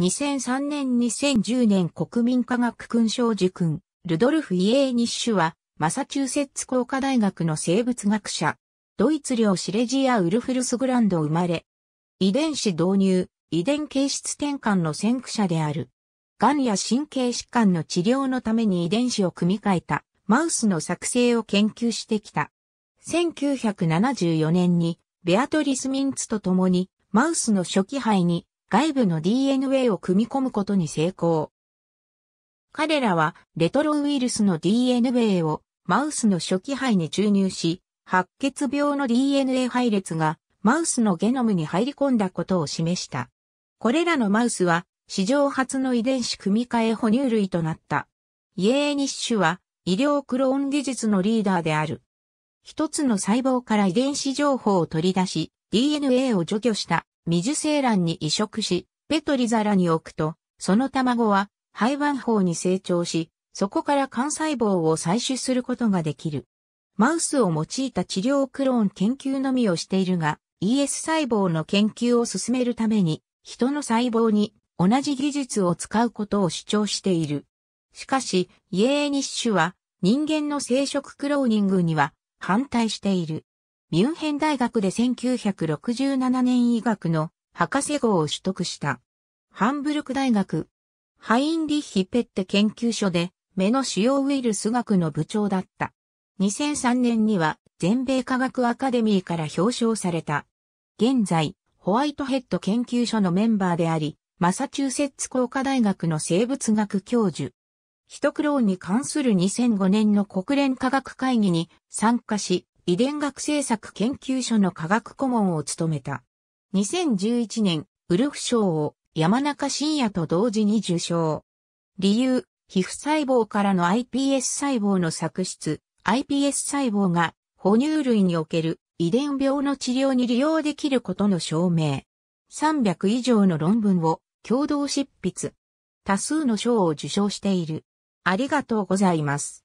2003年2010年国民科学勲章受勲、ルドルフ・イエーニッシュは、マサチューセッツ工科大学の生物学者、ドイツ領シレジア・ウルフルスグランド生まれ、遺伝子導入、遺伝形質転換の先駆者である。癌や神経疾患の治療のために遺伝子を組み替えた、マウスの作成を研究してきた。1974年に、ベアトリス・ミンツと共に、マウスの初期肺に、外部の DNA を組み込むことに成功。彼らはレトロウイルスの DNA をマウスの初期肺に注入し、白血病の DNA 配列がマウスのゲノムに入り込んだことを示した。これらのマウスは史上初の遺伝子組み換え哺乳類となった。イエーニッシュは医療クローン技術のリーダーである。一つの細胞から遺伝子情報を取り出し、DNA を除去した受精卵に移植し、ペトリ皿に置くと、その卵は、肺湾胞に成長し、そこから肝細胞を採取することができる。マウスを用いた治療クローン研究のみをしているが、ES 細胞の研究を進めるために、人の細胞に同じ技術を使うことを主張している。しかし、イエーニッシュは人間の生殖クローニングには反対している。ミュンヘン大学で1967年医学の博士号を取得した。ハンブルク大学、ハインリッヒ・ペッテ研究所で目の主要ウイルス学の部長だった。2003年には全米科学アカデミーから表彰された。現在、ホワイトヘッド研究所のメンバーであり、マサチューセッツ工科大学の生物学教授。ヒトクローンに関する2005年の国連科学会議に参加し、遺伝学政策研究所の科学顧問を務めた。2011年、ウルフ賞を山中伸也と同時に受賞。理由、皮膚細胞からの iPS 細胞の作出、iPS 細胞が哺乳類における遺伝病の治療に利用できることの証明。300以上の論文を共同執筆。多数の賞を受賞している。ありがとうございます。